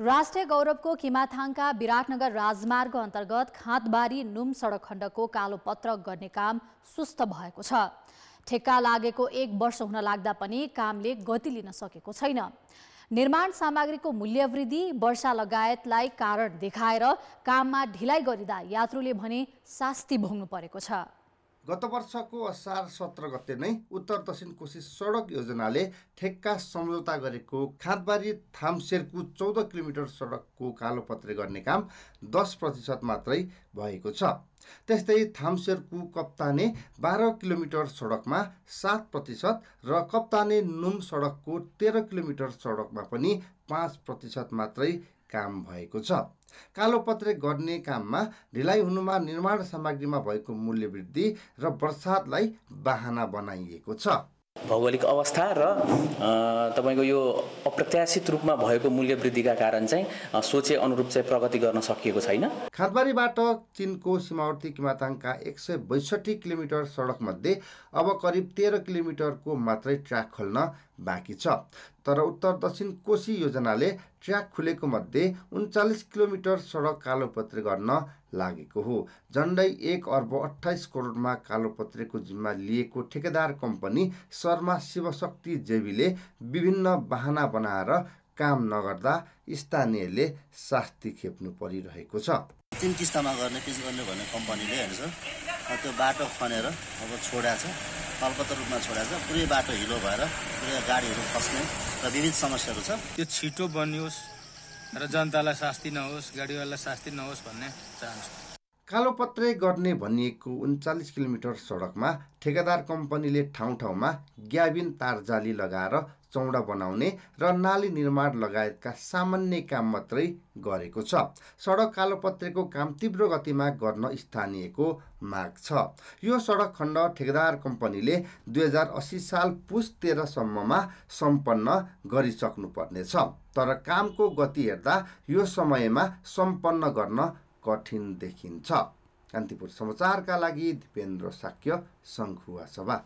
राष्ट्रिय गौरवको किमाथाङका विराटनगर राजमार्ग अन्तर्गत खाँतबारी नुम सडक खण्डको कालो पत्र गर्ने काम सुस्त भएको छ ठेक्का लागेको एक वर्ष हुन लाग्दा पनि कामले गति लिन सकेको छैन निर्माण सामग्रीको मूल्यवृद्धि वर्षा लगायतलाई कारण देखाएर काममा ढिलाइ गरिँदा यात्रुले भने शास्ति भोग्नु परेको छ गत वर्षको असार सत्र गते नै उत्तर दक्षिण कोशी सडक योजनाले ठेक्का सम्झौता गरेको खाँदबारी थामसेरको चौध किलोमिटर सडकको कालोपत्रे गर्ने काम दस प्रतिशत मात्रै भएको छ त्यस्तै थामसेरको कप्ताने बाह्र किलोमिटर सडकमा सात प्रतिशत र कप्ताने नुम सडकको तेह्र किलोमिटर सडकमा पनि पाँच प्रतिशत मात्रै काम भएको छ कालो पत्रे गर्ने काममा ढिलाइ हुनुमा निर्माण सामग्रीमा भएको मूल्य वृद्धि र वर्षातलाई बाहना बनाइएको छ भौगोलिक अवस्था र तपाईँको यो अप्रत्याशित रूपमा भएको मूल्य वृद्धिका कारण चाहिँ सोचे अनुरूप चाहिँ प्रगति गर्न सकिएको छैन खातबारीबाट चिनको सीमावर्ती किमाताङका एक सय बैसठी किलोमिटर सडकमध्ये अब करिब तेह्र किलोमिटरको मात्रै ट्र्याक खोल्न बाँकी छ तर उत्तर दक्षिण कोशी योजनाले ट्र्याक खुलेको मध्ये उन्चालिस किलोमिटर सडक कालोपत्रे गर्न लागेको हो झन्डै एक अर्ब अठाइस करोडमा कालोपत्रेको जिम्मा लिएको ठेकेदार कम्पनी शर्मा शिवशक्ति जेवीले विभिन्न बाहना बनाएर काम नगर्दा स्थानीयले शास्ति खेप्नु परिरहेको छ तिन किस्तामा गर्ने पिस गर्ने भन्ने कम्पनीले सर त्यो बाटो खनेर अब छोडा छ तलपत्र रूपमा छोडेको छ पुरै बाटो हिलो भएर पुरै गाडीहरू फस्ने र विविध समस्याहरू छ त्यो छिटो बनियोस् र जनतालाई शास्ति नहोस् गाडीवालालाई शास्ति नहोस् भन्ने चाहन्छु कालोपत्रे गर्ने भनिएको उन्चालिस किलोमिटर सडकमा ठेकेदार कम्पनीले ठाउँ ठाउँमा ग्याबिन तार जाली लगाएर चौडा बनाउने र नाली निर्माण लगायतका सामान्य काम मात्रै गरेको छ सडक कालोपत्रेको काम तीव्र गतिमा गर्न स्थानीयको माग छ यो सडक खण्ड ठेकेदार कम्पनीले दुई हजार अस्सी साल पुस तेह्रसम्ममा सम्पन्न गरिसक्नुपर्नेछ तर कामको गति हेर्दा यो समयमा सम्पन्न गर्न कठिन देखिन्छ कान्तिपुर समाचारका लागि दिपेन्द्र साक्य सङ्खुवा सभा